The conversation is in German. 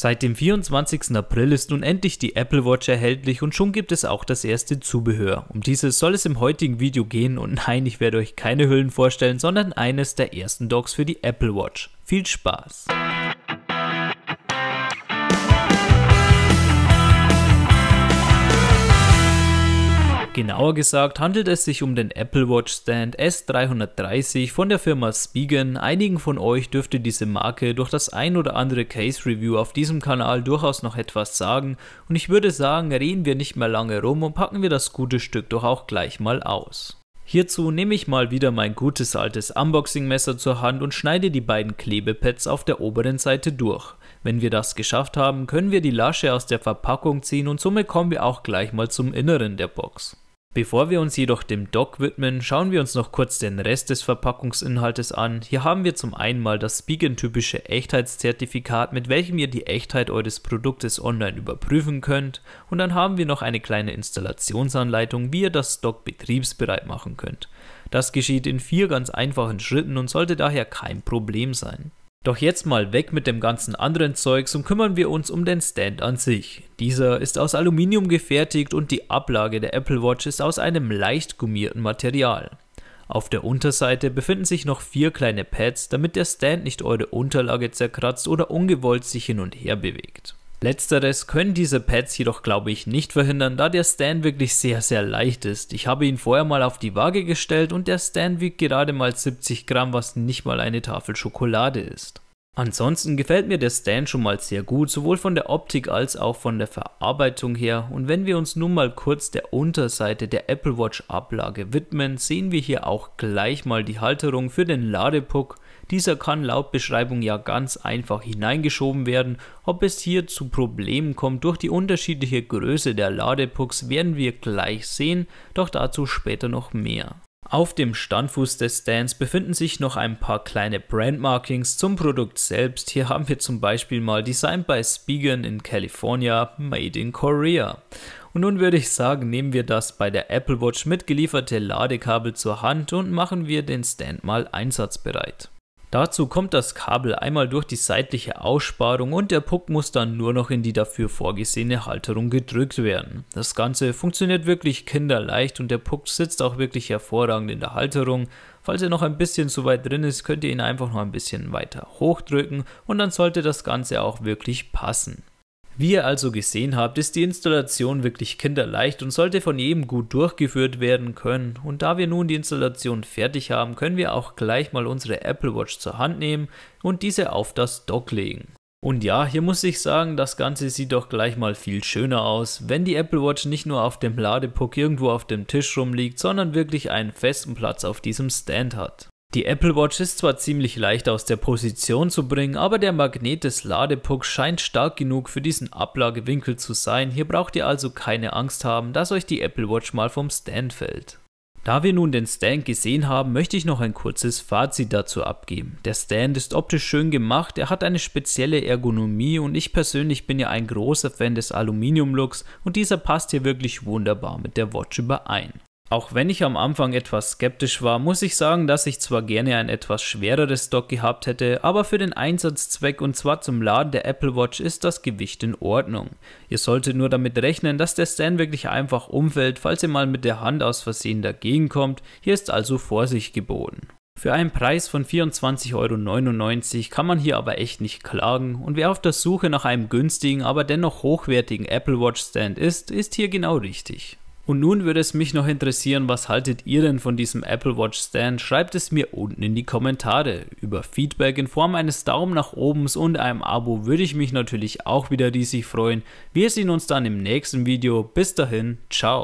Seit dem 24. April ist nun endlich die Apple Watch erhältlich und schon gibt es auch das erste Zubehör. Um dieses soll es im heutigen Video gehen und nein, ich werde euch keine Hüllen vorstellen, sondern eines der ersten Docs für die Apple Watch. Viel Spaß! Genauer gesagt handelt es sich um den Apple Watch Stand S330 von der Firma Spigen. Einigen von euch dürfte diese Marke durch das ein oder andere Case Review auf diesem Kanal durchaus noch etwas sagen und ich würde sagen, reden wir nicht mehr lange rum und packen wir das gute Stück doch auch gleich mal aus. Hierzu nehme ich mal wieder mein gutes altes Unboxing-Messer zur Hand und schneide die beiden Klebepads auf der oberen Seite durch. Wenn wir das geschafft haben, können wir die Lasche aus der Verpackung ziehen und somit kommen wir auch gleich mal zum Inneren der Box. Bevor wir uns jedoch dem Dock widmen, schauen wir uns noch kurz den Rest des Verpackungsinhaltes an. Hier haben wir zum einen mal das Spigen-typische Echtheitszertifikat, mit welchem ihr die Echtheit eures Produktes online überprüfen könnt. Und dann haben wir noch eine kleine Installationsanleitung, wie ihr das Dock betriebsbereit machen könnt. Das geschieht in vier ganz einfachen Schritten und sollte daher kein Problem sein. Doch jetzt mal weg mit dem ganzen anderen Zeugs und kümmern wir uns um den Stand an sich. Dieser ist aus Aluminium gefertigt und die Ablage der Apple Watch ist aus einem leicht gummierten Material. Auf der Unterseite befinden sich noch vier kleine Pads, damit der Stand nicht eure Unterlage zerkratzt oder ungewollt sich hin und her bewegt. Letzteres können diese Pads jedoch glaube ich nicht verhindern, da der Stand wirklich sehr sehr leicht ist. Ich habe ihn vorher mal auf die Waage gestellt und der Stand wiegt gerade mal 70 Gramm, was nicht mal eine Tafel Schokolade ist. Ansonsten gefällt mir der Stand schon mal sehr gut, sowohl von der Optik als auch von der Verarbeitung her. Und wenn wir uns nun mal kurz der Unterseite der Apple Watch Ablage widmen, sehen wir hier auch gleich mal die Halterung für den Ladepuck dieser kann laut Beschreibung ja ganz einfach hineingeschoben werden. Ob es hier zu Problemen kommt durch die unterschiedliche Größe der Ladepucks werden wir gleich sehen, doch dazu später noch mehr. Auf dem Standfuß des Stands befinden sich noch ein paar kleine Brandmarkings zum Produkt selbst. Hier haben wir zum Beispiel mal Design by Spigen in California, Made in Korea. Und nun würde ich sagen, nehmen wir das bei der Apple Watch mitgelieferte Ladekabel zur Hand und machen wir den Stand mal einsatzbereit. Dazu kommt das Kabel einmal durch die seitliche Aussparung und der Puck muss dann nur noch in die dafür vorgesehene Halterung gedrückt werden. Das Ganze funktioniert wirklich kinderleicht und der Puck sitzt auch wirklich hervorragend in der Halterung. Falls er noch ein bisschen zu weit drin ist, könnt ihr ihn einfach noch ein bisschen weiter hochdrücken und dann sollte das Ganze auch wirklich passen. Wie ihr also gesehen habt, ist die Installation wirklich kinderleicht und sollte von jedem gut durchgeführt werden können. Und da wir nun die Installation fertig haben, können wir auch gleich mal unsere Apple Watch zur Hand nehmen und diese auf das Dock legen. Und ja, hier muss ich sagen, das Ganze sieht doch gleich mal viel schöner aus, wenn die Apple Watch nicht nur auf dem Ladepuck irgendwo auf dem Tisch rumliegt, sondern wirklich einen festen Platz auf diesem Stand hat. Die Apple Watch ist zwar ziemlich leicht aus der Position zu bringen, aber der Magnet des Ladepucks scheint stark genug für diesen Ablagewinkel zu sein, hier braucht ihr also keine Angst haben, dass euch die Apple Watch mal vom Stand fällt. Da wir nun den Stand gesehen haben, möchte ich noch ein kurzes Fazit dazu abgeben. Der Stand ist optisch schön gemacht, er hat eine spezielle Ergonomie und ich persönlich bin ja ein großer Fan des Aluminium-Looks und dieser passt hier wirklich wunderbar mit der Watch überein. Auch wenn ich am Anfang etwas skeptisch war, muss ich sagen, dass ich zwar gerne ein etwas schwereres Stock gehabt hätte, aber für den Einsatzzweck und zwar zum Laden der Apple Watch ist das Gewicht in Ordnung. Ihr solltet nur damit rechnen, dass der Stand wirklich einfach umfällt, falls ihr mal mit der Hand aus Versehen dagegen kommt, hier ist also Vorsicht geboten. Für einen Preis von 24,99 Euro kann man hier aber echt nicht klagen und wer auf der Suche nach einem günstigen, aber dennoch hochwertigen Apple Watch Stand ist, ist hier genau richtig. Und nun würde es mich noch interessieren, was haltet ihr denn von diesem Apple Watch Stand? Schreibt es mir unten in die Kommentare. Über Feedback in Form eines Daumen nach oben und einem Abo würde ich mich natürlich auch wieder riesig freuen. Wir sehen uns dann im nächsten Video. Bis dahin, ciao.